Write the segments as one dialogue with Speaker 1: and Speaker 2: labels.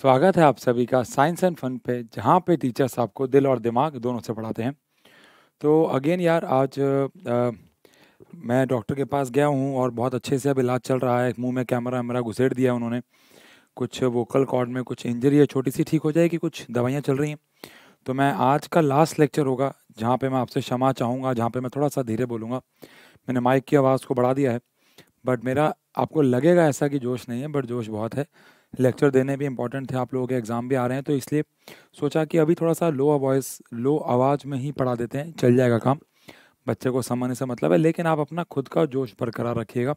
Speaker 1: स्वागत है आप सभी का साइंस एंड फन पे जहाँ पे टीचर्स आपको दिल और दिमाग दोनों से पढ़ाते हैं तो अगेन यार आज आ, मैं डॉक्टर के पास गया हूँ और बहुत अच्छे से अब इलाज चल रहा है मुंह में कैमरा वैमरा घुसेड़ दिया उन्होंने कुछ वोकल कॉर्ड में कुछ इंजरी है छोटी सी ठीक हो जाएगी कुछ दवाइयाँ चल रही हैं तो मैं आज का लास्ट लेक्चर होगा जहाँ पे मैं आपसे क्षमा चाहूँगा जहाँ पे मैं थोड़ा सा धीरे बोलूँगा मैंने माइक की आवाज़ को बढ़ा दिया है बट मेरा आपको लगेगा ऐसा कि जोश नहीं है बट जोश बहुत है लेक्चर देने भी इंपॉर्टेंट थे आप लोगों के एग्ज़ाम भी आ रहे हैं तो इसलिए सोचा कि अभी थोड़ा सा लो वॉइस लो आवाज़ में ही पढ़ा देते हैं चल जाएगा काम बच्चे को समझने से मतलब है लेकिन आप अपना खुद का जोश बरकरार रखिएगा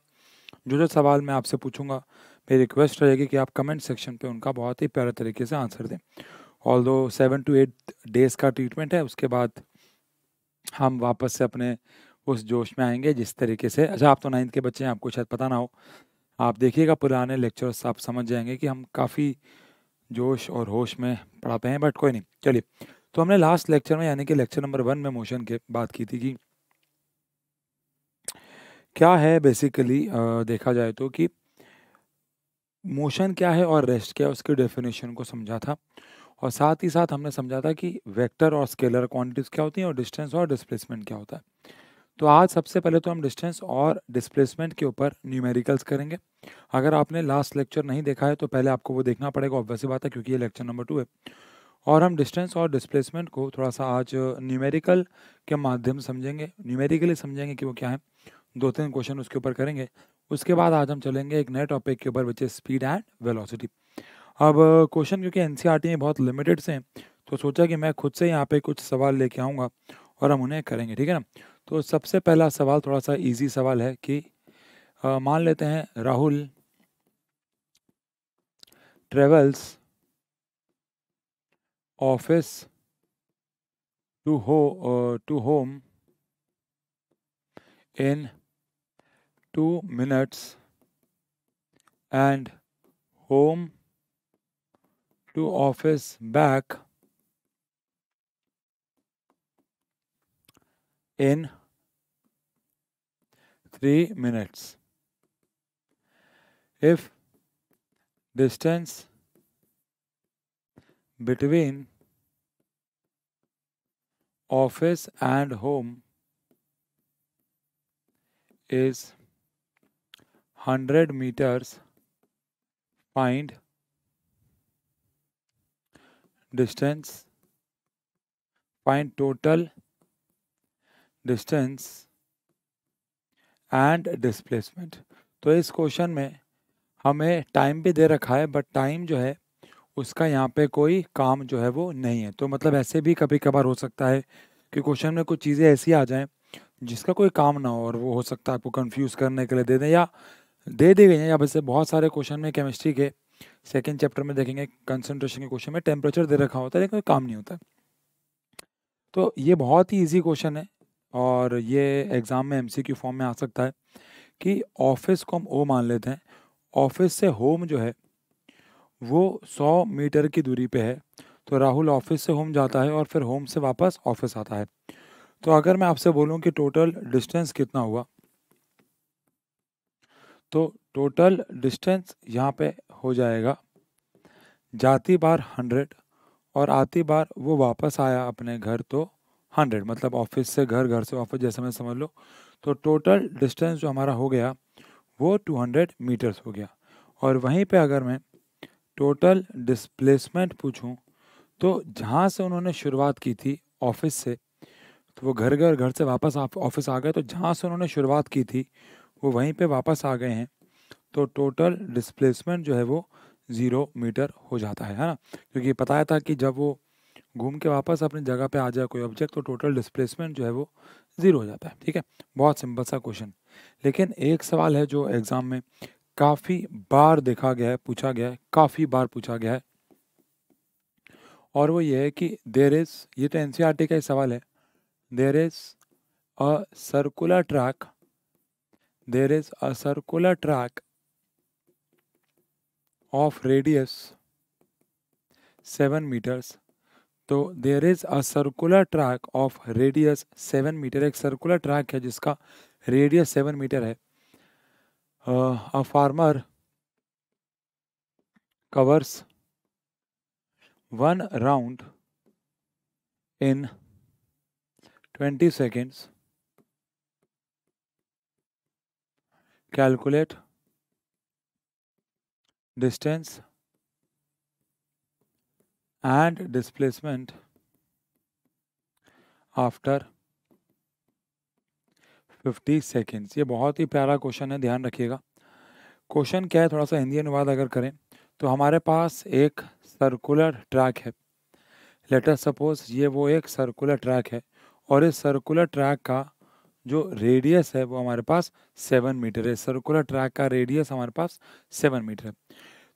Speaker 1: जो जो सवाल मैं आपसे पूछूंगा मेरी रिक्वेस्ट रहेगी कि आप कमेंट सेक्शन पे उनका बहुत ही प्यारे तरीके से आंसर दें ऑल दो सेवन टू एट डेज़ का ट्रीटमेंट है उसके बाद हम वापस से अपने उस जोश में आएंगे जिस तरीके से अच्छा आप तो नाइन्थ के बच्चे हैं आपको शायद पता ना हो आप देखिएगा पुराने लेक्चर्स आप समझ जाएंगे कि हम काफ़ी जोश और होश में पढ़ाते हैं बट कोई नहीं चलिए तो हमने लास्ट लेक्चर में यानी कि लेक्चर नंबर वन में मोशन के बात की थी कि क्या है बेसिकली देखा जाए तो कि मोशन क्या है और रेस्ट क्या है उसके डेफिनेशन को समझा था और साथ ही साथ हमने समझा था कि वेक्टर और स्केलर क्वांटिटीज़ क्या होती हैं और डिस्टेंस और डिस्प्लेसमेंट क्या होता है तो आज सबसे पहले तो हम डिस्टेंस और डिस्प्लेसमेंट के ऊपर न्यूमेरिकल्स करेंगे अगर आपने लास्ट लेक्चर नहीं देखा है तो पहले आपको वो देखना पड़ेगा ऑब्वियस बात है क्योंकि ये लेक्चर नंबर टू है और हम डिस्टेंस और डिस्प्लेसमेंट को थोड़ा सा आज न्यूमेरिकल के माध्यम से समझेंगे न्यूमेरिकली समझेंगे कि वो क्या है दो तीन क्वेश्चन उसके ऊपर करेंगे उसके बाद आज हम चलेंगे एक नए टॉपिक के ऊपर which is speed and velocity अब क्वेश्चन क्योंकि एन e में बहुत लिमिटेड से हैं तो सोचा कि मैं खुद से यहाँ पे कुछ सवाल लेके आऊँगा और हम उन्हें करेंगे ठीक है ना तो सबसे पहला सवाल थोड़ा सा इजी सवाल है कि मान लेते हैं राहुल ट्रेवल्स ऑफिस टू हो to home in two minutes and home to office back in 3 minutes. If distance between office and home is 100 meters, find distance, find total distance and displacement तो इस question में हमें time भी दे रखा है but time जो है उसका यहाँ पे कोई काम जो है वो नहीं है तो मतलब ऐसे भी कभी कभार हो सकता है कि क्वेश्चन में कुछ चीज़ें ऐसी आ जाएं जिसका कोई काम ना हो और वो हो सकता है आपको कंफ्यूज करने के लिए दे दें या दे दी गई हैं या वैसे बहुत सारे क्वेश्चन में केमिस्ट्री के सेकेंड चैप्टर में देखेंगे कंसनट्रेशन के क्वेश्चन में टेम्परेचर दे रखा होता है लेकिन कोई काम नहीं होता तो ये बहुत ही ईजी क्वेश्चन है और ये एग्ज़ाम हम्म। में एम फॉर्म में आ सकता है कि ऑफिस को हम ओ मान लेते हैं ऑफिस से होम जो है वो सौ मीटर की दूरी पे है तो राहुल ऑफिस से होम जाता है और फिर होम से वापस ऑफिस आता है तो अगर मैं आपसे बोलूं कि टोटल डिस्टेंस कितना हुआ तो टोटल डिस्टेंस यहाँ पे हो जाएगा जाती बार हंड्रेड और आती बार वो वापस आया अपने घर तो हंड्रेड मतलब ऑफिस से घर घर से ऑफिस जैसे मैं समझ लो तो टोटल डिस्टेंस जो हमारा हो गया वो टू हंड्रेड मीटर्स हो गया और वहीं पे अगर मैं टोटल डिस्प्लेसमेंट पूछूं तो जहाँ से उन्होंने शुरुआत की थी ऑफिस से तो वो घर घर घर से वापस ऑफिस आ गए तो जहाँ से उन्होंने शुरुआत की थी वो वहीं पे वापस आ गए हैं तो टोटल डिस्प्लेसमेंट जो है वो ज़ीरो मीटर हो जाता है है ना क्योंकि पता था कि जब वो घूम के वापस अपनी जगह पे आ जाए कोई ऑब्जेक्ट तो टोटल डिस्प्लेसमेंट जो है वो ज़ीरो हो जाता है ठीक है बहुत सिंपल सा क्वेश्चन लेकिन एक सवाल है जो एग्ज़ाम में काफ़ी बार देखा गया है पूछा गया है काफ़ी बार पूछा गया है और वो ये है कि देर इज़ ये तो एन e का ही सवाल है there is a circular track there is a circular track of radius seven meters तो there is a circular track of radius seven meter एक सर्कुलर ट्रैक है जिसका रेडियस सेवन मीटर है a farmer covers one round in twenty seconds calculate distance and displacement after 50 seconds ये बहुत ही प्यारा question है ध्यान रखिएगा क्वेश्चन क्या है थोड़ा सा हिंदी अनुवाद अगर करें तो हमारे पास एक सर्कुलर ट्रैक है लेटर सपोज ये वो एक सर्कुलर ट्रैक है और इस सर्कुलर ट्रैक का जो रेडियस है वो हमारे पास सेवन मीटर है सर्कुलर ट्रैक का रेडियस हमारे पास सेवन मीटर है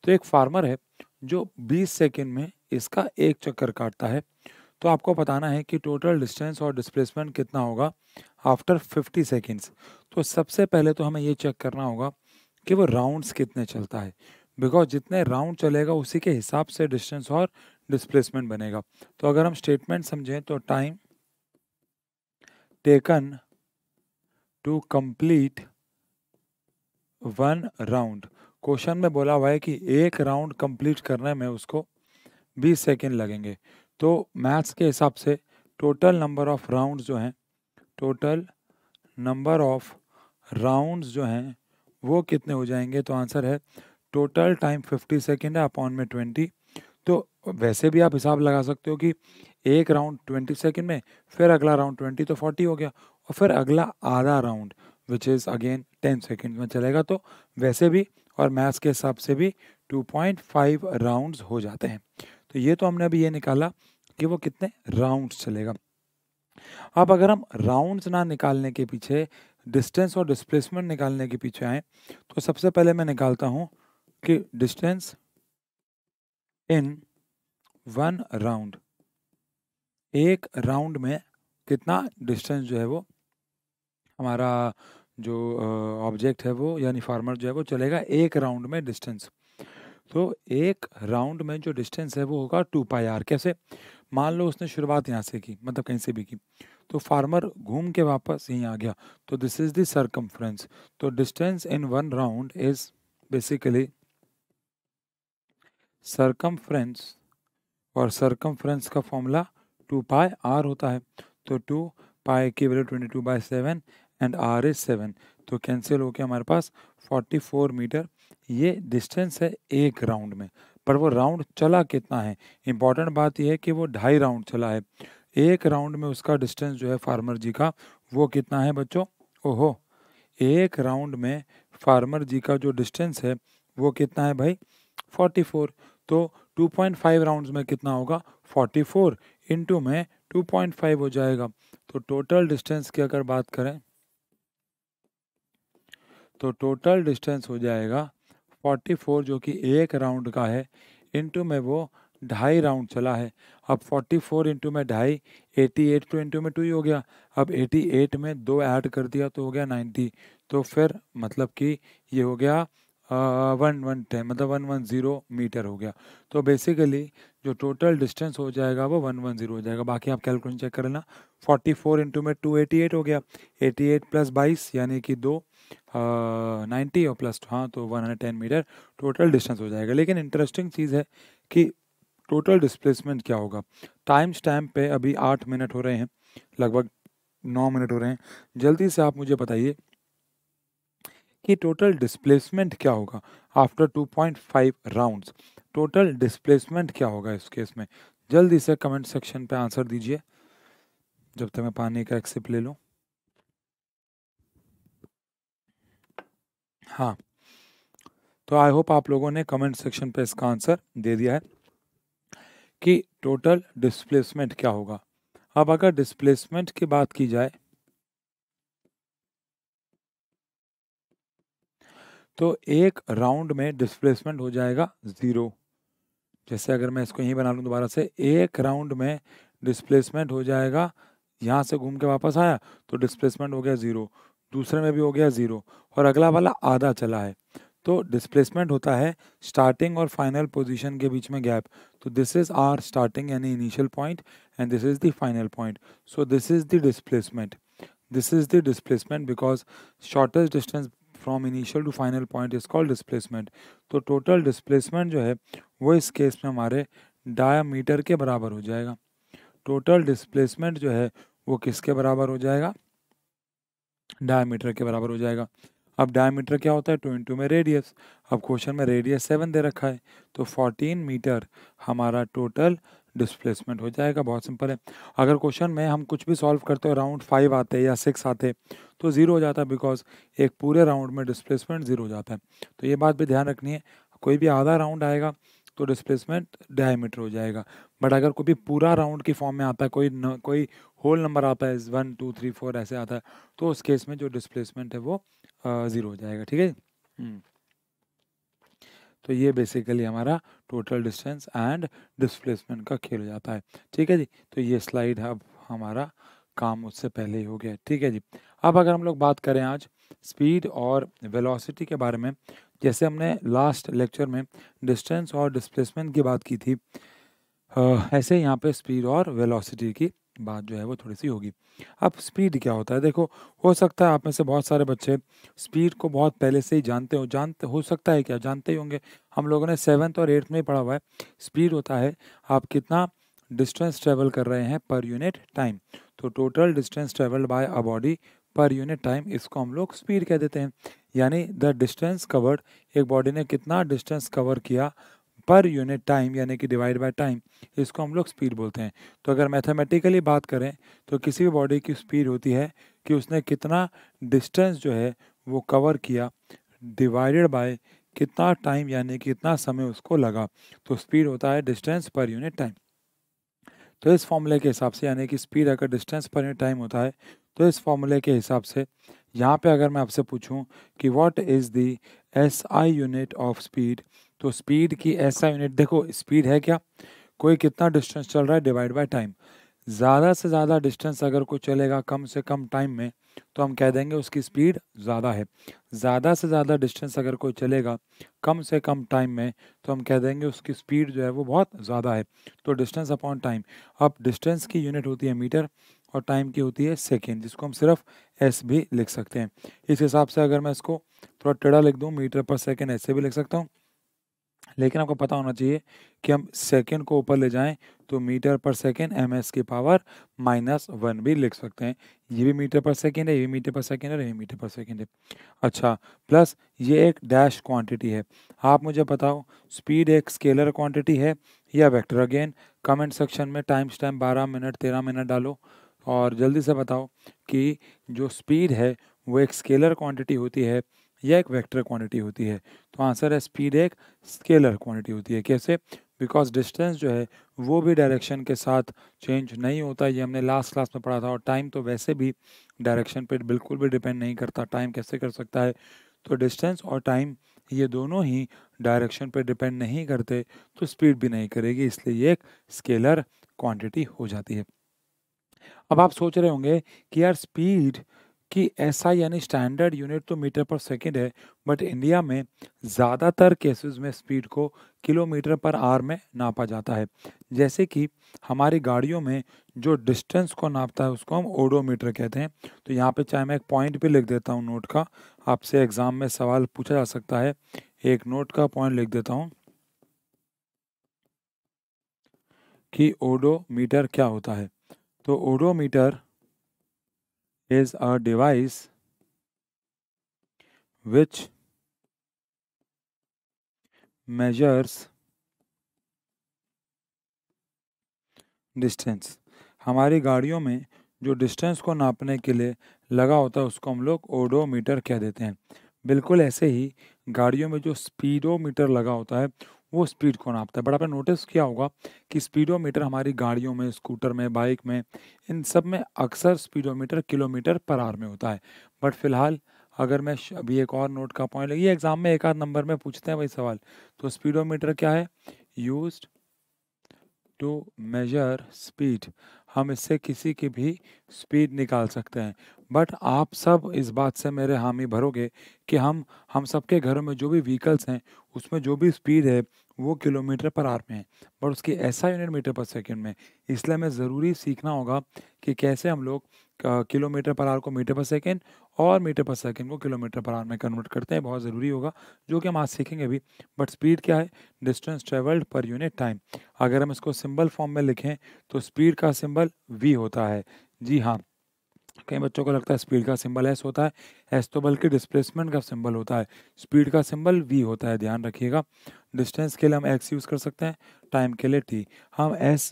Speaker 1: तो एक फार्मर है जो बीस सेकेंड में इसका एक चक्कर काटता है तो आपको बताना है कि टोटल डिस्टेंस और डिस्प्लेसमेंट कितना होगा आफ्टर 50 सेकेंड्स तो सबसे पहले तो हमें ये चेक करना होगा कि वो राउंड्स कितने चलता है बिकॉज जितने राउंड चलेगा उसी के हिसाब से डिस्टेंस और डिस्प्लेसमेंट बनेगा तो अगर हम स्टेटमेंट समझें तो time taken to complete one round question में बोला हुआ है कि एक राउंड कंप्लीट करने में उसको बीस सेकेंड लगेंगे तो मैथ्स के हिसाब से टोटल नंबर ऑफ राउंड जो हैं टोटल नंबर ऑफ राउंड्स जो हैं वो कितने हो जाएंगे तो आंसर है टोटल टाइम फिफ्टी सेकेंड है अपॉन में ट्वेंटी तो वैसे भी आप हिसाब लगा सकते हो कि एक राउंड ट्वेंटी सेकेंड में फिर अगला राउंड ट्वेंटी तो फोर्टी हो गया और फिर अगला आधा round which is again ten second में चलेगा तो वैसे भी और मैथ्स के हिसाब से भी टू पॉइंट फाइव राउंड्स हो जाते हैं तो ये तो हमने अभी ये निकाला कि वो कितने राउंड्स चलेगा अब अगर हम राउंड्स ना निकालने के पीछे डिस्टेंस और डिस्प्लेसमेंट निकालने के पीछे आए तो सबसे पहले मैं निकालता हूँ कि डिस्टेंस इन वन राउंड एक राउंड में कितना डिस्टेंस जो है वो हमारा जो ऑब्जेक्ट है वो यानी फार्मर जो है वो चलेगा एक राउंड में डिस्टेंस तो एक राउंड में जो डिस्टेंस है वो होगा टू पाई आर कैसे मान लो उसने शुरुआत यहाँ से की मतलब कहीं से भी की तो फार्मर घूम के वापस यहीं आ गया तो दिस इज दर्कम फ्रेंस तो distance in one round is basically circumference और सर्कम्फ्रेंस का फॉर्मूला टू पाई आर होता है तो टू पाई की value twenty two by seven and r is seven तो कैंसिल हो गया हमारे पास फोर्टी फोर मीटर ये डिस्टेंस है एक राउंड में पर वो राउंड चला कितना है इम्पॉर्टेंट बात यह है कि वो ढाई राउंड चला है एक राउंड में उसका डिस्टेंस जो है फार्मर जी का वो कितना है बच्चों ओहो एक राउंड में फार्मर जी का जो डिस्टेंस है वो कितना है भाई 44 तो 2.5 राउंड्स में कितना होगा 44 फोर इंटू में टू हो जाएगा तो टोटल डिस्टेंस की अगर बात करें तो टोटल डिस्टेंस हो जाएगा फोर्टी फोर जो कि एक राउंड का है इंटू में वो ढाई राउंड चला है अब फोर्टी फोर इंटू में ढाई एटी एट तो इंटू में टू ही हो गया अब एटी एट में दो ऐड कर दिया तो हो गया नाइन्टी तो फिर मतलब कि ये हो गया वन वन टेन मतलब वन वन ज़ीरो मीटर हो गया तो बेसिकली जो टोटल डिस्टेंस हो जाएगा वो वन वन ज़ीरो हो जाएगा बाकी आप कैलकुलेशन चेक कर लेना फोर्टी फोर इंटू में टू एटी एट हो गया एटी एट प्लस बाईस यानी कि दो नाइन्टी और प्लस हाँ तो one hundred ten meter total distance हो जाएगा लेकिन इंटरेस्टिंग चीज़ है कि टोटल डिस्प्लेसमेंट क्या होगा टाइम स्टैम्प पे अभी आठ मिनट हो रहे हैं लगभग नौ मिनट हो रहे हैं जल्दी से आप मुझे बताइए कि टोटल डिस्प्लेसमेंट क्या होगा after two point five round total displacement क्या होगा इस केस में जल्दी से कमेंट सेक्शन पे आंसर दीजिए जब तक मैं पानी का एक्सिप ले लूँ हाँ तो आई होप आप लोगों ने कमेंट सेक्शन पे इसका आंसर दे दिया है कि टोटल डिस्प्लेसमेंट क्या होगा अब अगर डिस्प्लेसमेंट की बात की जाए तो एक राउंड में डिस्प्लेसमेंट हो जाएगा ज़ीरो जैसे अगर मैं इसको यहीं बना लूँ दोबारा से एक राउंड में डिस्प्लेसमेंट हो जाएगा यहाँ से घूम के वापस आया तो डिस्प्लेसमेंट हो गया ज़ीरो दूसरे में भी हो गया ज़ीरो और अगला वाला आधा चला है तो डिस्प्लेसमेंट होता है स्टार्टिंग और फाइनल पोजीशन के बीच में गैप तो दिस इज़ आर स्टार्टिंग यानी initial point and this is the final point so this is the displacement this is the displacement because shortest distance from initial to final point is called displacement तो total displacement जो है वो इस case में हमारे dia के बराबर हो जाएगा टोटल डिस्प्लेसमेंट जो है वो किसके बराबर हो जाएगा डायमीटर के बराबर हो जाएगा अब डायमीटर क्या होता है टू इंटू में रेडियस अब क्वेश्चन में रेडियस सेवन दे रखा है तो फोर्टीन मीटर हमारा टोटल डिस्प्लेसमेंट हो जाएगा बहुत सिंपल है अगर क्वेश्चन में हम कुछ भी सॉल्व करते हो राउंड फाइव आते या सिक्स आते तो ज़ीरो हो जाता है बिकॉज एक पूरे राउंड में डिस्प्लेसमेंट ज़ीरो हो जाता है तो ये बात भी ध्यान रखनी है कोई भी आधा राउंड आएगा तो डिस्प्लेसमेंट डायमीटर हो जाएगा बट अगर कोई भी पूरा राउंड की फॉर्म में आता है कोई न कोई होल नंबर आता है वन टू थ्री फोर ऐसे आता है तो उस केस में जो डिस्प्लेसमेंट है वो ज़ीरो हो जाएगा ठीक है हम्म। तो ये बेसिकली हमारा टोटल डिस्टेंस एंड डिस्प्लेसमेंट का खेल हो जाता है ठीक है जी तो ये स्लाइड अब हमारा काम उससे पहले ही हो गया ठीक है जी अब अगर हम लोग बात करें आज स्पीड और वेलोसिटी के बारे में जैसे हमने लास्ट लेक्चर में डिस्टेंस और डिस्प्लेसमेंट की बात की थी आ, ऐसे यहाँ पे स्पीड और वेलोसिटी की बात जो है वो थोड़ी सी होगी अब स्पीड क्या होता है देखो हो सकता है आप में से बहुत सारे बच्चे स्पीड को बहुत पहले से ही जानते हो जानते हो सकता है क्या जानते ही होंगे हम लोगों ने सेवन्थ और एट्थ में ही पढ़ा हुआ है स्पीड होता है आप कितना डिस्टेंस ट्रेवल कर रहे हैं पर यूनिट टाइम तो total distance travelled by a body per unit time इसको हम लोग स्पीड कह देते हैं यानी द डिस्टेंस कवर्ड एक बॉडी ने कितना डिस्टेंस कवर किया पर यूनिट टाइम यानी कि डिवाइड बाय टाइम इसको हम लोग स्पीड बोलते हैं तो अगर मैथमेटिकली बात करें तो किसी भी बॉडी की स्पीड होती है कि उसने कितना डिस्टेंस जो है वो कवर किया डिवाइडेड बाय कितना टाइम यानी कितना समय उसको लगा तो स्पीड होता है डिस्टेंस पर यूनिट टाइम तो इस फॉर्मूले के हिसाब से यानी कि स्पीड अगर डिस्टेंस पर यूनिट टाइम होता है तो इस फॉर्मूले के हिसाब से यहाँ पे अगर मैं आपसे पूछूं कि what is the S I unit of speed तो स्पीड की एस आई यूनिट देखो स्पीड है क्या कोई कितना डिस्टेंस चल रहा है डिवाइड बाई टाइम ज़्यादा से ज़्यादा डिस्टेंस अगर कोई चलेगा कम से कम टाइम में तो हम कह देंगे उसकी स्पीड ज़्यादा है ज़्यादा से ज़्यादा डिस्टेंस अगर कोई चलेगा कम से कम टाइम में तो हम कह देंगे उसकी स्पीड जो है वो बहुत ज़्यादा है तो डिस्टेंस अपॉन टाइम अब डिस्टेंस की यूनिट होती है मीटर और टाइम की होती है सेकेंड जिसको हम सिर्फ एस भी लिख सकते हैं इस हिसाब से अगर मैं इसको थोड़ा टेढ़ा लिख दूँ मीटर पर सेकेंड ऐसे भी लिख सकता हूँ लेकिन आपको पता होना चाहिए कि हम सेकेंड को ऊपर ले जाएं तो metre per second M S की पावर माइनस वन भी लिख सकते हैं ये भी मीटर पर सेकेंड है ये भी मीटर पर सेकेंड है और ये मीटर पर सेकेंड है अच्छा प्लस ये एक डैश क्वांटिटी है आप मुझे बताओ स्पीड एक स्केलर क्वांटिटी है या वेक्टर अगेन कमेंट सेक्शन में टाइम्स टाइम बारह मिनट तेरह मिनट डालो और जल्दी से बताओ कि जो स्पीड है वो एक स्केलर क्वांटिटी होती है या एक वेक्टर क्वांटिटी होती है तो आंसर है स्पीड एक स्केलर क्वांटिटी होती है कैसे बिकॉज डिस्टेंस जो है वो भी डायरेक्शन के साथ चेंज नहीं होता ये हमने लास्ट क्लास में पढ़ा था और टाइम तो वैसे भी डायरेक्शन पर बिल्कुल भी डिपेंड नहीं करता टाइम कैसे कर सकता है तो डिस्टेंस और टाइम ये दोनों ही डायरेक्शन पर डिपेंड नहीं करते तो स्पीड भी नहीं करेगी इसलिए ये एक स्केलर क्वांटिटी हो जाती है अब आप सोच रहे होंगे कि यार स्पीड कि ऐसा यानी स्टैंडर्ड यूनिट तो मीटर पर सेकंड है बट इंडिया में ज़्यादातर केसेस में स्पीड को किलोमीटर पर आर में नापा जाता है जैसे कि हमारी गाड़ियों में जो डिस्टेंस को नापता है उसको हम ओडोमीटर कहते हैं तो यहाँ पे चाहे मैं एक पॉइंट भी लिख देता हूँ नोट का आपसे एग्ज़ाम में सवाल पूछा जा सकता है एक नोट का पॉइंट लिख देता हूँ कि ओडोमीटर क्या होता है तो odometer is a device which measures distance हमारी गाड़ियों में जो डिस्टेंस को नापने के लिए लगा होता है उसको हम लोग ओडोमीटर कह देते हैं बिल्कुल ऐसे ही गाड़ियों में जो स्पीडोमीटर लगा होता है वो स्पीड को नापता है बट आपने नोटिस किया होगा कि स्पीडोमीटर हमारी गाड़ियों में स्कूटर में बाइक में इन सब में अक्सर स्पीडोमीटर किलोमीटर पर आर में होता है बट फिलहाल अगर मैं अभी एक और नोट का पॉइंट ये एग्ज़ाम में एक आध नंबर में पूछते हैं वही सवाल तो स्पीडोमीटर क्या है यूज टू मेजर स्पीड हम इससे किसी की भी स्पीड निकाल सकते हैं बट आप सब इस बात से मेरे हामी भरोगे कि हम हम सबके घरों में जो भी व्हीकल्स हैं उसमें जो भी स्पीड है वो किलोमीटर पर आर में है बट उसकी ऐसा यूनिट मीटर पर सेकेंड में इसलिए हमें ज़रूरी सीखना होगा कि कैसे हम लोग किलोमीटर पर आर को मीटर पर सेकेंड और मीटर पर सेकेंड को किलोमीटर पर आर में कन्वर्ट करते हैं बहुत ज़रूरी होगा जो कि हम आज सीखेंगे भी बट स्पीड क्या है distance travelled per unit time अगर हम इसको सिंबल फॉर्म में लिखें तो स्पीड का सिंबल वी होता है जी हाँ कई बच्चों को लगता है स्पीड का सिंबल एस होता है एस तो बल्कि डिस्प्लेसमेंट का सिंबल होता है स्पीड का सिंबल वी होता है ध्यान रखिएगा डिस्टेंस के लिए हम एक्स यूज़ कर सकते हैं टाइम के लिए टी हम एस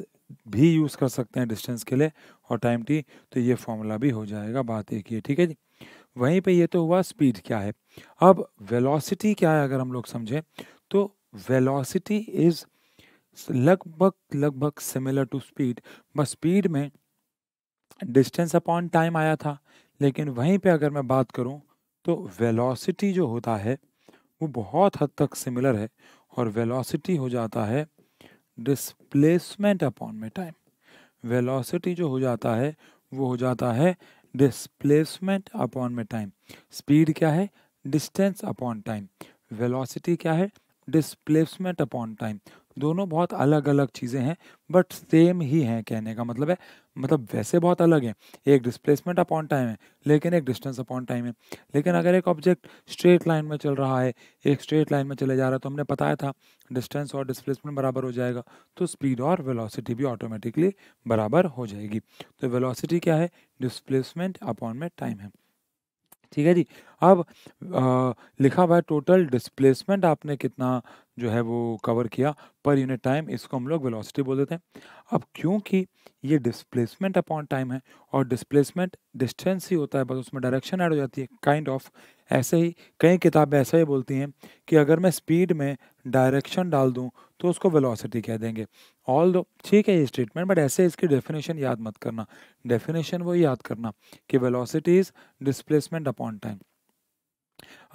Speaker 1: भी यूज़ कर सकते हैं डिस्टेंस के लिए और टाइम टी तो ये फॉर्मूला भी हो जाएगा बात एक ही ठीक है जी वहीं पे ये तो हुआ स्पीड क्या है अब वेलोसिटी क्या है अगर हम लोग समझें तो वेलोसिटी इज़ लगभग लगभग सिमिलर टू स्पीड बस स्पीड में डिस्टेंस अपॉन टाइम आया था लेकिन वहीं पे अगर मैं बात करूं तो वेलोसिटी जो होता है वो बहुत हद तक सिमिलर है और वेलोसिटी हो जाता है डिस्प्लेसमेंट अपॉन में टाइम वेलोसिटी जो हो जाता है वो हो जाता है डिस्प्लेसमेंट अपॉन में टाइम स्पीड क्या है डिस्टेंस अपॉन टाइम वेलोसिटी क्या है डिस्प्लेसमेंट अपॉन टाइम दोनों बहुत अलग अलग चीज़ें हैं बट सेम ही हैं कहने का मतलब है मतलब वैसे बहुत अलग हैं एक डिस्प्लेसमेंट अपॉन टाइम है लेकिन एक डिस्टेंस अपॉन टाइम है लेकिन अगर एक ऑब्जेक्ट स्ट्रेट लाइन में चल रहा है एक स्ट्रेट लाइन में चले जा रहा है तो हमने बताया था डिस्टेंस और डिस्प्लेसमेंट बराबर हो जाएगा तो स्पीड और वेलोसिटी भी ऑटोमेटिकली बराबर हो जाएगी तो वेलोसिटी क्या है डिस्प्लेसमेंट अपॉन में टाइम है ठीक है जी अब आ, लिखा हुआ है टोटल डिस्प्लेसमेंट आपने कितना जो है वो कवर किया पर यूनिट टाइम इसको हम लोग वेलोसिटी बोल देते हैं अब क्योंकि ये डिस्प्लेसमेंट अपॉन टाइम है और डिस्प्लेसमेंट डिस्टेंस ही होता है बस उसमें डायरेक्शन ऐड हो जाती है काइंड kind ऑफ of, ऐसे ही कई किताबें ऐसा ही बोलती हैं कि अगर मैं स्पीड में डायरेक्शन डाल दूँ तो उसको वेलोसिटी कह देंगे ऑल दो ठीक है ये स्टेटमेंट बट ऐसे इसकी डेफिनेशन याद मत करना डेफिनेशन वो याद करना कि velocity is displacement upon time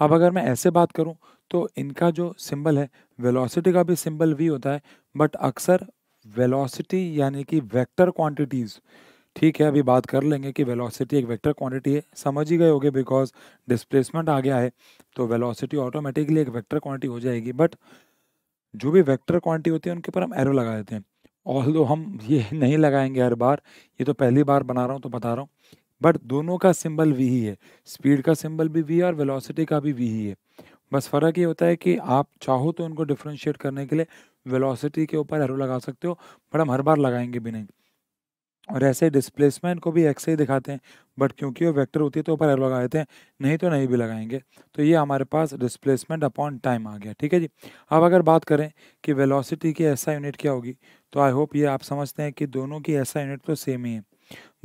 Speaker 1: अब अगर मैं ऐसे बात करूं तो इनका जो सिंबल है वेलोसिटी का भी सिंबल वी होता है बट अक्सर वेलोसिटी यानी कि वेक्टर क्वांटिटीज़ ठीक है अभी बात कर लेंगे कि वेलोसिटी एक वेक्टर क्वांटिटी है समझ ही गए होगे बिकॉज डिस्प्लेसमेंट आ गया है तो वेलोसिटी ऑटोमेटिकली एक वेक्टर क्वांटिटी हो जाएगी बट जो भी वेक्टर क्वांटिटी होती है उनके ऊपर हम एरो लगा देते हैं ऑल दो हम ये नहीं लगाएंगे हर बार ये तो पहली बार बना रहा हूँ तो बता रहा हूँ बट दोनों का सिंबल वी ही है स्पीड का सिंबल भी वी है और वेलोसिटी का भी वी ही है बस फ़र्क ये होता है कि आप चाहो तो उनको डिफ्रेंशिएट करने के लिए वेलोसिटी के ऊपर एरो लगा सकते हो बट हम हर बार लगाएंगे भी नहीं और ऐसे डिस्प्लेसमेंट को भी एक्स ही दिखाते हैं बट क्योंकि वो वेक्टर होती है तो ऊपर एल लगा देते हैं नहीं तो नहीं भी लगाएंगे तो ये हमारे पास डिस्प्लेसमेंट अपॉन टाइम आ गया ठीक है जी अब अगर बात करें कि वेलोसिटी की ऐसा यूनिट क्या होगी तो आई होप ये आप समझते हैं कि दोनों की ऐसा यूनिट तो सेम ही है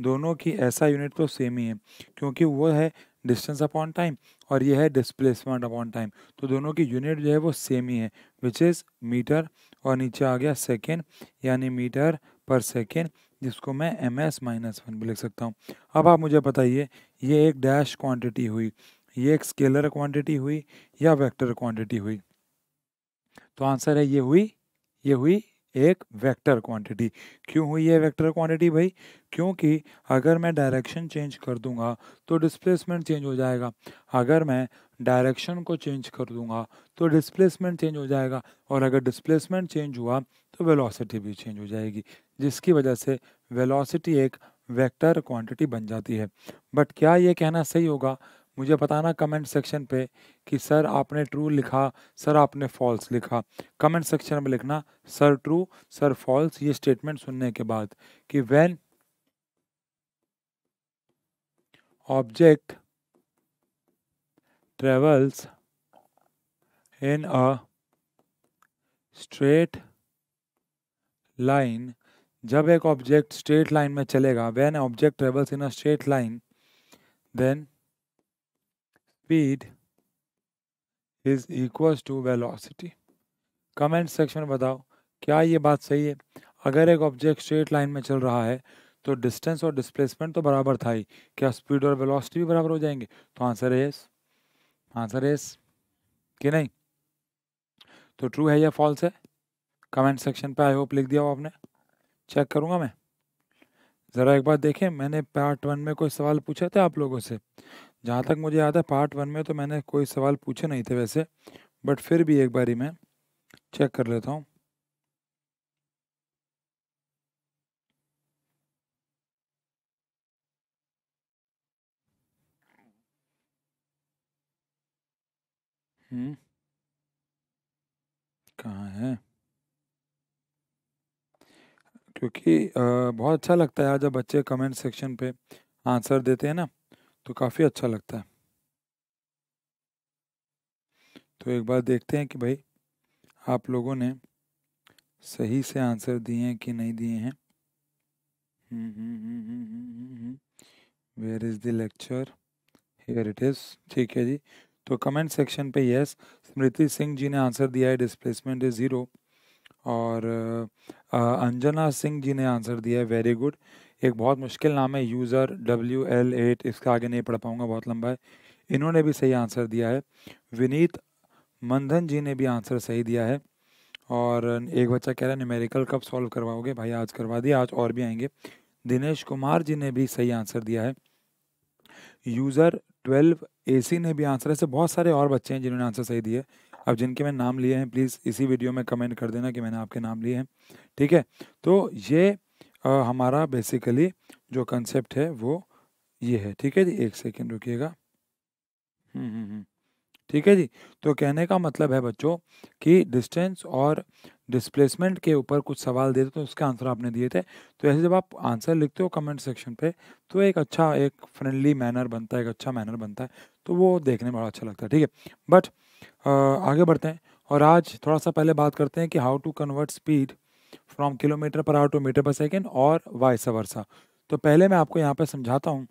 Speaker 1: दोनों की ऐसा यूनिट तो सेम ही है क्योंकि वो है डिस्टेंस अपॉन टाइम और ये है डिस्प्लेसमेंट अपॉन टाइम तो दोनों की यूनिट जो है वो सेम ही है विच इज़ मीटर और नीचे आ गया सेकेंड यानी मीटर पर सेकेंड जिसको मैं एम एस माइनस वन भी लिख सकता हूँ अब आप मुझे बताइए ये एक डैश क्वांटिटी हुई ये एक स्केलर क्वांटिटी हुई या वेक्टर क्वांटिटी हुई तो आंसर है ये हुई ये हुई एक वेक्टर क्वांटिटी क्यों हुई ये वेक्टर क्वांटिटी भाई क्योंकि अगर मैं डायरेक्शन चेंज कर दूंगा तो डिस्प्लेसमेंट चेंज हो जाएगा अगर मैं डायरेक्शन को चेंज कर दूंगा तो डिस्प्लेसमेंट चेंज हो जाएगा और अगर डिस्प्लेसमेंट चेंज हुआ तो वेलोसिटी भी चेंज हो जाएगी जिसकी वजह से वेलोसिटी एक वेक्टर क्वांटिटी बन जाती है बट क्या ये कहना सही होगा मुझे बताना कमेंट सेक्शन पे कि सर आपने ट्रू लिखा सर आपने फॉल्स लिखा कमेंट सेक्शन में लिखना सर ट्रू सर फॉल्स ये स्टेटमेंट सुनने के बाद कि when object travels in a straight line जब एक ऑब्जेक्ट स्ट्रेट लाइन में चलेगा when object travels in a straight line then speed is equal to velocity comment section में बताओ क्या ये बात सही है अगर एक ऑब्जेक्ट स्ट्रेट लाइन में चल रहा है तो डिस्टेंस और डिस्प्लेसमेंट तो बराबर था ही क्या स्पीड और वेलोसिटी भी बराबर हो जाएंगे तो आंसर है यस आंसर है यस कि नहीं तो ट्रू है या फॉल्स है कमेंट सेक्शन पे आई होप लिख दिया हो आपने चेक करूँगा मैं ज़रा एक बार देखें मैंने पार्ट वन में कोई सवाल पूछे थे आप लोगों से जहाँ तक मुझे याद है पार्ट वन में तो मैंने कोई सवाल पूछे नहीं थे वैसे बट फिर भी एक बारी मैं चेक कर लेता हूँ हम्म। कहाँ है क्योंकि बहुत अच्छा लगता है जब बच्चे कमेंट सेक्शन पे आंसर देते हैं ना तो काफ़ी अच्छा लगता है तो एक बार देखते हैं कि भाई आप लोगों ने सही से आंसर दिए हैं कि नहीं दिए हैं where is the lecture here it is ठीक है जी तो कमेंट सेक्शन पे यस स्मृति सिंह जी ने आंसर दिया है डिस्प्लेसमेंट इज़ ज़ीरो और अंजना सिंह जी ने आंसर दिया है वेरी गुड एक बहुत मुश्किल नाम है यूज़र डब्ल्यू एल एट इसका आगे नहीं पढ़ पाऊँगा बहुत लंबा है इन्होंने भी सही आंसर दिया है विनीत मंधन जी ने भी आंसर सही दिया है और एक बच्चा कह रहा है न्यूमेरिकल कब सॉल्व करवाओगे भाई आज करवा दिया आज और भी आएंगे दिनेश कुमार जी ने भी सही आंसर दिया है यूज़र ट्वेल्व ए ने भी आंसर ऐसे बहुत सारे और बच्चे हैं जिन्होंने आंसर सही दिए अब जिनके मैं नाम लिए हैं प्लीज़ इसी वीडियो में कमेंट कर देना कि मैंने आपके नाम लिए हैं ठीक है तो ये आ, हमारा बेसिकली जो कंसेप्ट है वो ये है ठीक है जी एक सेकेंड रुकीगा हम्म, हम्म, हम्म। ठीक है जी तो कहने का मतलब है बच्चों कि डिस्टेंस और डिस्प्लेसमेंट के ऊपर कुछ सवाल देते तो उसके आंसर आपने दिए थे तो ऐसे जब आप आंसर लिखते हो कमेंट सेक्शन पे तो एक अच्छा एक फ्रेंडली मैनर बनता है एक अच्छा मैनर बनता है तो वो देखने में बड़ा अच्छा लगता है ठीक है बट आगे बढ़ते हैं और आज थोड़ा सा पहले बात करते हैं कि how to convert speed from kilometre per hour to metre per second और वाइस वर्षा तो पहले मैं आपको यहाँ पर समझाता हूँ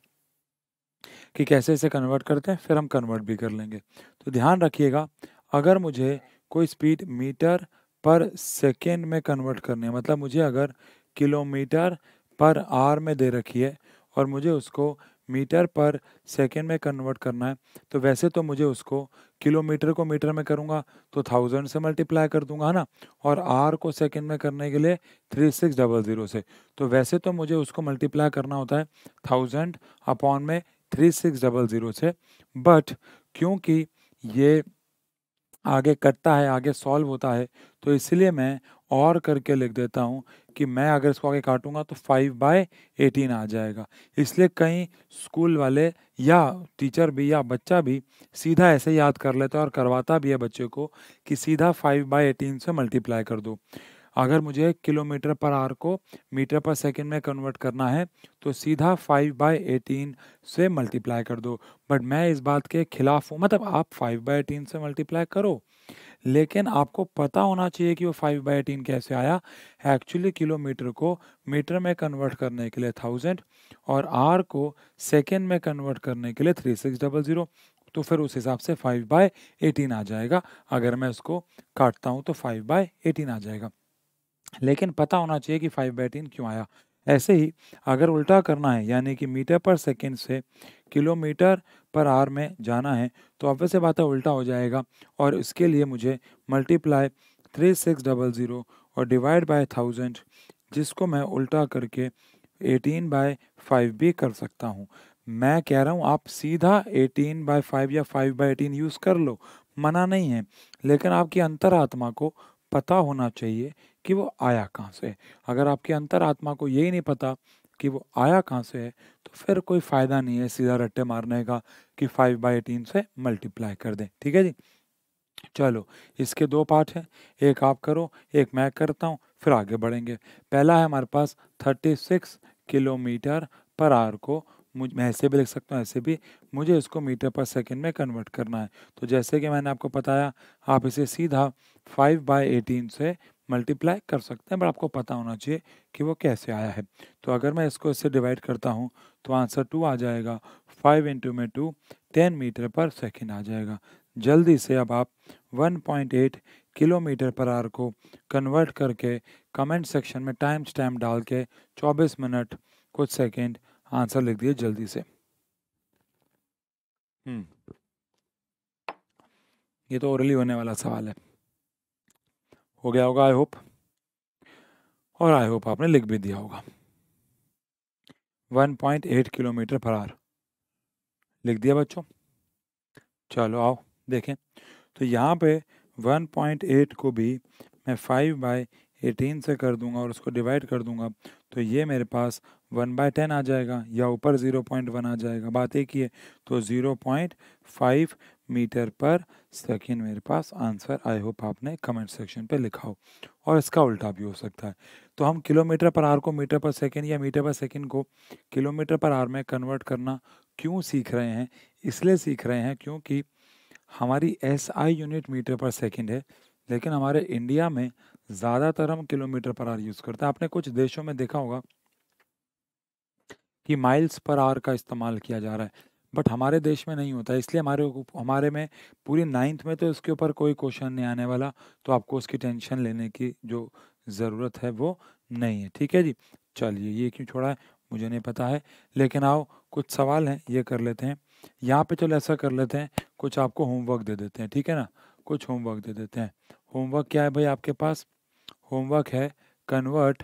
Speaker 1: कि कैसे इसे कन्वर्ट करते हैं फिर हम कन्वर्ट भी कर लेंगे तो ध्यान रखिएगा अगर मुझे कोई स्पीड मीटर पर सेकेंड में कन्वर्ट करनी है मतलब मुझे अगर किलोमीटर पर आर में दे रखी है और मुझे उसको मीटर पर सेकेंड में कन्वर्ट करना है तो वैसे तो मुझे उसको किलोमीटर को मीटर में करूँगा तो थाउजेंड से मल्टीप्लाई कर दूंगा है ना और आर को सेकेंड में करने के लिए थ्री सिक्स डबल ज़ीरो से तो वैसे तो मुझे उसको मल्टीप्लाई करना होता है थाउजेंड अपॉन में थ्री सिक्स डबल ज़ीरो से बट क्योंकि ये आगे कटता है आगे सॉल्व होता है तो इसलिए मैं और करके लिख देता हूँ कि मैं अगर इसको आगे काटूंगा तो फाइव बाय एटीन आ जाएगा इसलिए कहीं स्कूल वाले या टीचर भी या बच्चा भी सीधा ऐसे याद कर लेता है और करवाता भी है बच्चे को कि सीधा फाइव बाय एटीन से मल्टीप्लाई कर दो अगर मुझे किलोमीटर पर आर को मीटर पर सेकेंड में कन्वर्ट करना है तो सीधा फाइव बाई एटीन से मल्टीप्लाई कर दो बट मैं इस बात के खिलाफ हूँ मतलब आप फाइव बाई एटीन से मल्टीप्लाई करो लेकिन आपको पता होना चाहिए कि वो फाइव बाई एटीन कैसे आया एक्चुअली किलोमीटर को मीटर में कन्वर्ट करने के लिए थाउजेंड और आर को सेकेंड में कन्वर्ट करने के लिए थ्री सिक्स डबल ज़ीरो तो फिर उस हिसाब से फाइव बाय एटीन आ जाएगा अगर मैं इसको काटता हूँ तो फाइव बाय एटीन आ जाएगा लेकिन पता होना चाहिए कि फाइव बाई तीन क्यों आया ऐसे ही अगर उल्टा करना है यानी कि मीटर पर सेकेंड से किलोमीटर पर आर में जाना है तो आप से बात है उल्टा हो जाएगा और इसके लिए मुझे multiply three six double zero और डिवाइड बाय थाउजेंड जिसको मैं उल्टा करके एटीन बाय फाइव भी कर सकता हूँ मैं कह रहा हूँ आप सीधा एटीन बाय फाइव या फाइव बाई एटीन यूज़ कर लो मना नहीं है लेकिन आपकी आत्मा को पता होना चाहिए कि वो आया कहाँ से है अगर आपकी अंतरात्मा को यही नहीं पता कि वो आया कहाँ से है तो फिर कोई फ़ायदा नहीं है सीधा रट्टे मारने का कि फाइव बाई एटीन से मल्टीप्लाई कर दें ठीक है जी चलो इसके दो पार्ट हैं एक आप करो एक मैं करता हूँ फिर आगे बढ़ेंगे पहला है हमारे पास thirty six kilometre per hour को मुझ मैं ऐसे भी लिख सकता हूँ ऐसे भी मुझे इसको मीटर पर सेकंड में कन्वर्ट करना है तो जैसे कि मैंने आपको बताया आप इसे सीधा फाइव बाई एटीन से मल्टीप्लाई कर सकते हैं बट आपको पता होना चाहिए कि वो कैसे आया है तो अगर मैं इसको इससे डिवाइड करता हूँ तो आंसर टू आ जाएगा फाइव इंटू में two ten metre per second आ जाएगा जल्दी से अब आप 1.8 किलोमीटर पर आर को कन्वर्ट करके कमेंट सेक्शन में टाइम स्टैम्प डाल के 24 मिनट कुछ सेकंड आंसर लिख दिए जल्दी से हम्म ये तो ओरली होने वाला सवाल है हो गया होगा आई होप और आई होप आपने लिख भी दिया होगा 1.8 किलोमीटर पर आर लिख दिया बच्चों चलो आओ देखें तो यहाँ पे 1.8 को भी मैं 5 बाई एटीन से कर दूंगा और उसको डिवाइड कर दूंगा तो ये मेरे पास वन बाय टेन आ जाएगा या ऊपर ज़ीरो पॉइंट वन आ जाएगा बात एक ही है तो zero point five metre per second मेरे पास आंसर आई होप आपने कमेंट सेक्शन पे लिखा हो और इसका उल्टा भी हो सकता है तो हम किलोमीटर पर आर को मीटर पर सेकेंड या मीटर पर सेकेंड को किलोमीटर पर आर में कन्वर्ट करना क्यों सीख रहे हैं इसलिए सीख रहे हैं क्योंकि हमारी S I unit metre per second है लेकिन हमारे इंडिया में ज़्यादातर हम किलोमीटर पर आर यूज़ करते हैं आपने कुछ देशों में देखा होगा कि माइल्स पर आर का इस्तेमाल किया जा रहा है बट हमारे देश में नहीं होता इसलिए हमारे हमारे में पूरी नाइन्थ में तो इसके ऊपर कोई क्वेश्चन नहीं आने वाला तो आपको उसकी टेंशन लेने की जो ज़रूरत है वो नहीं है ठीक है जी चलिए ये क्यों छोड़ा है मुझे नहीं पता है लेकिन आओ कुछ सवाल हैं ये कर लेते हैं यहाँ पे चलो ऐसा कर लेते हैं कुछ आपको होमवर्क दे देते हैं ठीक है ना कुछ होमवर्क दे देते हैं होमवर्क क्या है भाई आपके पास होमवर्क है कन्वर्ट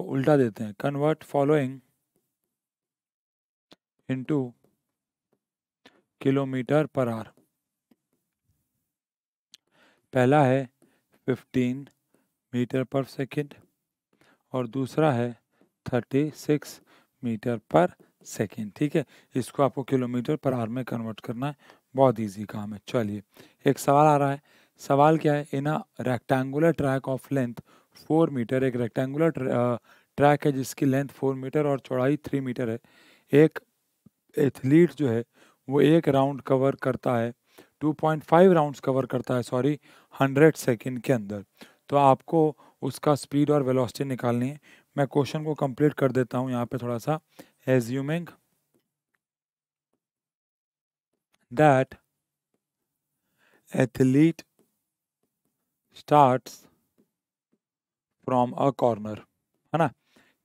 Speaker 1: उल्टा देते हैं convert following into kilometre per hour पहला है 15 मीटर पर सेकंड और दूसरा है 36 मीटर पर सेकंड ठीक है इसको आपको किलोमीटर पर आर में कन्वर्ट करना है बहुत इजी काम है चलिए एक सवाल आ रहा है सवाल क्या है in rectangular track of length four metre एक रेक्टेंगुलर ट्रैक है जिसकी लेंथ फोर मीटर और चौड़ाई थ्री मीटर है एक एथलीट जो है वो एक राउंड कवर करता है two point five round cover करता है सॉरी हंड्रेड सेकेंड के अंदर तो आपको उसका स्पीड और वेलोसिटी निकालनी है मैं क्वेश्चन को कंप्लीट कर देता हूँ यहाँ पे थोड़ा सा assuming that athlete starts from a corner है ना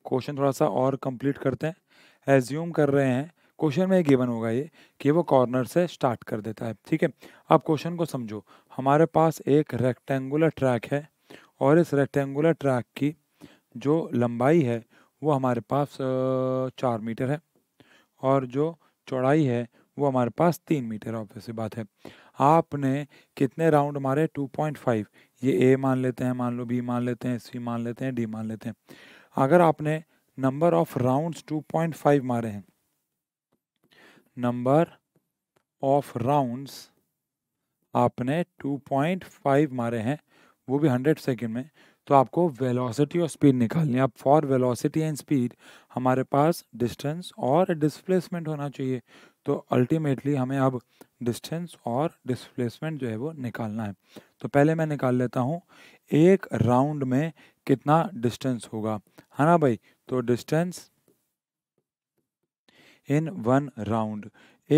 Speaker 1: क्वेश्चन थोड़ा सा और कंप्लीट करते हैं एज्यूम कर रहे हैं क्वेश्चन में गिवन होगा ये कि वो कॉर्नर से स्टार्ट कर देता है ठीक है अब क्वेश्चन को समझो हमारे पास एक रेक्टेंगुलर ट्रैक है और इस रेक्टेंगुलर ट्रैक की जो लंबाई है वो हमारे पास चार मीटर है और जो चौड़ाई है वो हमारे पास तीन मीटर ऑब्वियस बात है आपने कितने राउंड मारे 2.5 ये ए मान लेते हैं मान लो बी मान लेते हैं सी मान लेते हैं डी मान लेते हैं अगर आपने नंबर ऑफ राउंड्स 2.5 मारे हैं नंबर ऑफ राउंड्स आपने 2.5 मारे हैं वो भी 100 सेकंड में तो आपको वेलोसिटी और स्पीड निकालनी है अब फॉर वेलोसिटी एंड स्पीड हमारे पास डिस्टेंस और डिस्प्लेसमेंट होना चाहिए तो अल्टीमेटली हमें अब डिस्टेंस और डिस्प्लेसमेंट जो है वो निकालना है तो पहले मैं निकाल लेता हूँ एक राउंड में कितना डिस्टेंस होगा है हाँ ना भाई तो डिस्टेंस इन वन राउंड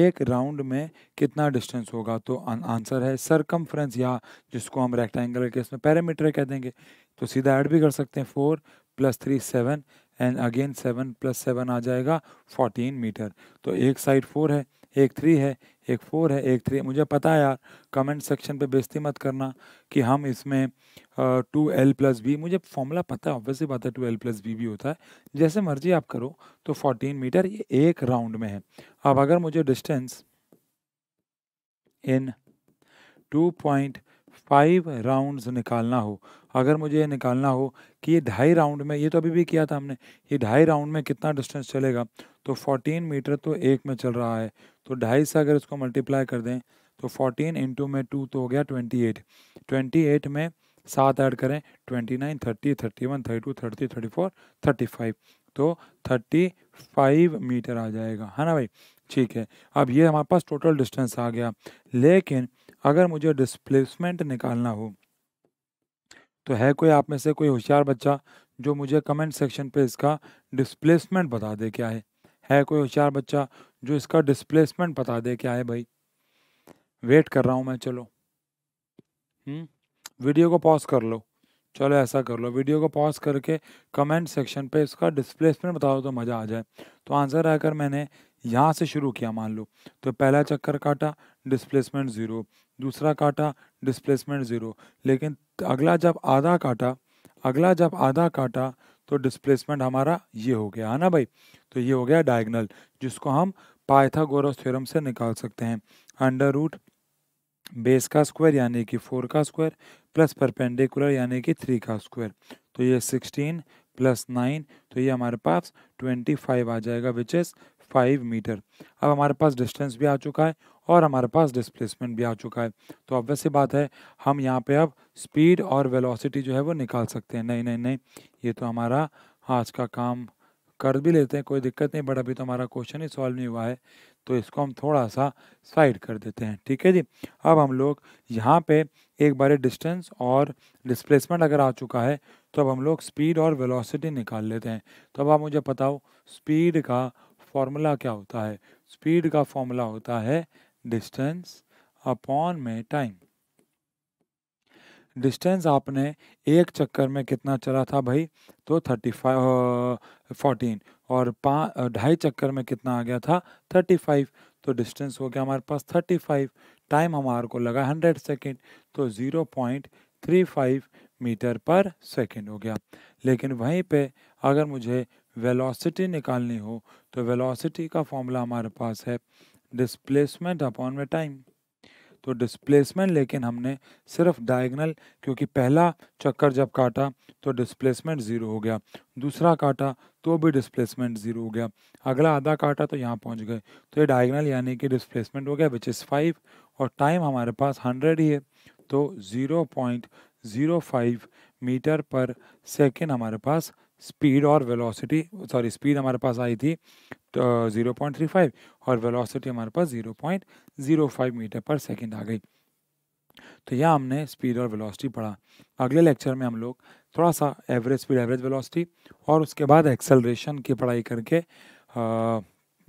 Speaker 1: एक राउंड में कितना डिस्टेंस होगा तो आंसर है सरकमफ्रेंस या जिसको हम रेक्टेंगल के इसमें पैरामीटर कह देंगे तो सीधा ऐड भी कर सकते हैं four plus three seven and again seven plus seven आ जाएगा फोर्टीन मीटर तो एक साइड फोर है एक थ्री है एक फोर है एक थ्री मुझे पता है यार कमेंट सेक्शन पे बेजती मत करना कि हम इसमें टू एल प्लस बी मुझे फॉर्मूला पता है ऑब्वियसली बात है टू एल प्लस बी भी होता है जैसे मर्जी आप करो तो फोर्टीन मीटर ये एक राउंड में है अब अगर मुझे distance in two point five rounds निकालना हो अगर मुझे ये निकालना हो कि ये ढाई राउंड में ये तो अभी भी किया था हमने ये ढाई राउंड में कितना डिस्टेंस चलेगा तो फोर्टीन मीटर तो एक में चल रहा है तो ढाई से अगर इसको मल्टीप्लाई कर दें तो फोर्टीन इंटू में टू तो हो गया ट्वेंटी एट ट्वेंटी एट में सात ऐड करें twenty nine thirty thirty one thirty two thirty thirty four thirty five तो थर्टी फाइव मीटर आ जाएगा है ना भाई ठीक है अब ये हमारे पास टोटल डिस्टेंस आ गया लेकिन अगर मुझे डिस्प्लेसमेंट निकालना हो तो है कोई आप में से कोई होशियार बच्चा जो मुझे कमेंट सेक्शन पे इसका डिस्प्लेसमेंट बता दे क्या है है कोई होशियार बच्चा जो इसका डिस्प्लेसमेंट बता दे क्या है भाई वेट कर रहा हूँ मैं चलो हम्म वीडियो को पॉज कर लो चलो ऐसा कर लो वीडियो को पॉज करके कमेंट सेक्शन पे इसका डिस्प्लेसमेंट दो तो मज़ा आ जाए तो आंसर आकर मैंने यहाँ से शुरू किया मान लो तो पहला चक्कर काटा डिस्प्लेसमेंट ज़ीरो दूसरा काटा डिस्प्लेसमेंट ज़ीरो लेकिन अगला जब आधा काटा अगला जब आधा काटा तो डिस्प्लेसमेंट हमारा ये हो गया है ना भाई तो ये हो गया डायगनल जिसको हम पाइथागोरस थ्योरम से निकाल सकते हैं अंडर रूट बेस का स्क्वायर यानी कि फोर का स्क्वायर प्लस परपेंडिकुलर यानी कि थ्री का स्क्वायर तो ये सिक्सटीन प्लस नाइन तो ये हमारे पास ट्वेंटी फाइव आ जाएगा विच इज़ फाइव मीटर अब हमारे पास डिस्टेंस भी आ चुका है और हमारे पास डिस्प्लेसमेंट भी आ चुका है तो अब वैसे बात है हम यहाँ पे अब स्पीड और वेलोसिटी जो है वो निकाल सकते हैं नहीं नहीं नहीं ये तो हमारा आज का काम कर भी लेते हैं कोई दिक्कत नहीं बट अभी तो हमारा क्वेश्चन ही सॉल्व नहीं हुआ है तो इसको हम थोड़ा सा साइड कर देते हैं ठीक है जी अब हम लोग यहाँ पे एक बार डिस्टेंस और डिस्प्लेसमेंट अगर आ चुका है तो अब हम लोग स्पीड और वेलोसिटी निकाल लेते हैं तो अब आप मुझे बताओ स्पीड का फॉर्मूला क्या होता है स्पीड का फॉर्मूला होता है डिस्टेंस अपॉन में टाइम डिस्टेंस आपने एक चक्कर में कितना चला था भाई तो थर्टी फाइव फोर्टीन और पाँच ढाई चक्कर में कितना आ गया था थर्टी फाइव तो डिस्टेंस हो गया हमारे पास थर्टी फाइव टाइम हमारे को लगा हंड्रेड सेकेंड तो zero point three five metre per second हो गया लेकिन वहीं पे अगर मुझे वेलोसिटी निकालनी हो तो वेलोसिटी का फॉर्मूला हमारे पास है डिस्प्लेसमेंट अपॉन में टाइम तो डिस्प्लेसमेंट लेकिन हमने सिर्फ डायगनल क्योंकि पहला चक्कर जब काटा तो डिस्प्लेसमेंट ज़ीरो हो गया दूसरा काटा तो भी डिस्प्लेसमेंट ज़ीरो हो गया अगला आधा काटा तो यहाँ पहुँच गए तो ये डायगनल यानी कि डिस्प्लेसमेंट हो गया विच इज़ फाइव और टाइम हमारे पास हंड्रेड ही है तो zero point zero five metre per second हमारे पास स्पीड और वेलोसिटी सॉरी स्पीड हमारे पास आई थी तो ज़ीरो पॉइंट थ्री फाइव और वेलोसिटी हमारे पास zero point zero five metre per second आ गई तो यह हमने स्पीड और वेलोसिटी पढ़ा अगले लेक्चर में हम लोग थोड़ा सा एवरेज स्पीड एवरेज वेलोसिटी और उसके बाद एक्सेलरेशन की पढ़ाई करके आ,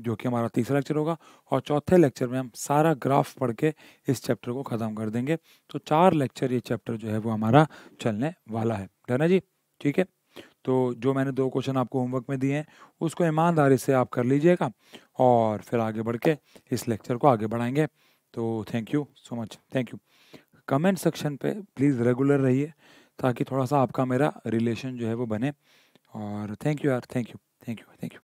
Speaker 1: जो कि हमारा तीसरा लेक्चर होगा और चौथे लेक्चर में हम सारा ग्राफ पढ़ के इस चैप्टर को ख़त्म कर देंगे तो चार लेक्चर ये चैप्टर जो है वो हमारा चलने वाला है डन है जी ठीक है तो जो मैंने दो क्वेश्चन आपको होमवर्क में दिए हैं उसको ईमानदारी से आप कर लीजिएगा और फिर आगे बढ़ के इस लेक्चर को आगे बढ़ाएंगे तो thank you so much thank you comment section पे प्लीज़ रेगुलर रहिए ताकि थोड़ा सा आपका मेरा रिलेशन जो है वो बने और थैंक यू यार thank you thank you thank you